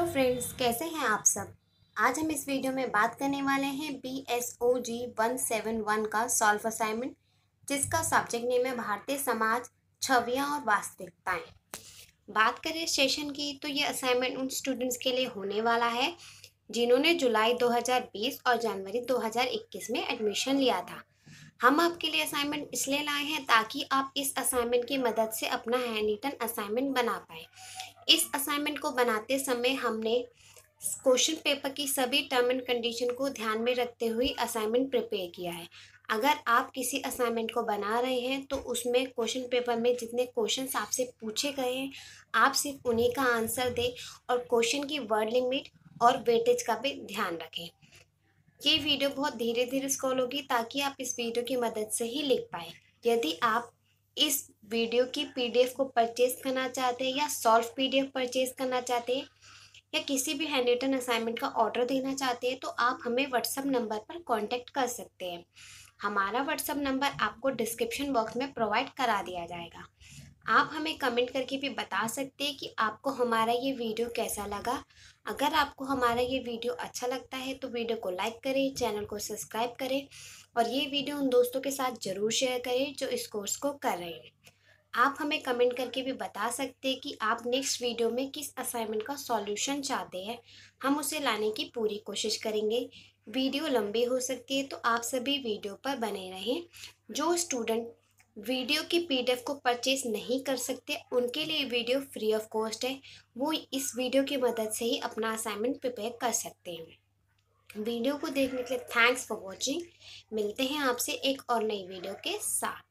hello friends कैसे हैं आप सब आज हम इस वीडियो में बात करने वाले हैं B S O G one seven one का सॉल्व असाइनमेंट जिसका सब्जेक्ट नेम है भारतीय समाज छवियाँ और वास्तविकताएं बात करें सेशन की तो ये असाइनमेंट उन स्टूडेंट्स के लिए होने वाला है जिन्होंने जुलाई 2020 और जनवरी 2021 में एडमिशन लिया था हम आपके लिए असाइनमेंट इसलिए लाए हैं ताकि आप इस असाइनमेंट की मदद से अपना हैंड रिटन असाइनमेंट बना पाए इस असाइनमेंट को बनाते समय हमने क्वेश्चन पेपर की सभी टर्म एंड कंडीशन को ध्यान में रखते हुए असाइनमेंट प्रिपेयर किया है अगर आप किसी असाइनमेंट को बना रहे हैं तो उसमें क्वेश्चन पेपर में जितने क्वेश्चन आपसे पूछे गए हैं आप सिर्फ उन्हीं का आंसर दें और क्वेश्चन की वर्ड लिमिट और वेटेज का भी ध्यान रखें ये वीडियो बहुत धीरे धीरे स्क्रॉल होगी ताकि आप इस वीडियो की मदद से ही लिख पाए यदि आप इस वीडियो की पीडीएफ को परचेज करना चाहते हैं या सॉल्व पीडीएफ परचेज करना चाहते हैं या किसी भी हैंड रिटन असाइनमेंट का ऑर्डर देना चाहते हैं तो आप हमें व्हाट्सअप नंबर पर कॉन्टैक्ट कर सकते हैं हमारा व्हाट्सअप नंबर आपको डिस्क्रिप्शन बॉक्स में प्रोवाइड करा दिया जाएगा आप हमें कमेंट करके भी बता सकते हैं कि आपको हमारा ये वीडियो कैसा लगा अगर आपको हमारा ये वीडियो अच्छा लगता है तो वीडियो को लाइक करें चैनल को सब्सक्राइब करें और ये वीडियो उन दोस्तों के साथ ज़रूर शेयर करें जो इस कोर्स को कर रहे हैं आप हमें कमेंट करके भी बता सकते हैं कि आप नेक्स्ट वीडियो में किस असाइनमेंट का सॉल्यूशन चाहते हैं हम उसे लाने की पूरी कोशिश करेंगे वीडियो लंबी हो सकती है तो आप सभी वीडियो पर बने रहें जो स्टूडेंट वीडियो की पीडीएफ को परचेज नहीं कर सकते उनके लिए वीडियो फ्री ऑफ कॉस्ट है वो इस वीडियो की मदद से ही अपना असाइनमेंट प्रिपेयर कर सकते हैं वीडियो को देखने के लिए थैंक्स फॉर वॉचिंग मिलते हैं आपसे एक और नई वीडियो के साथ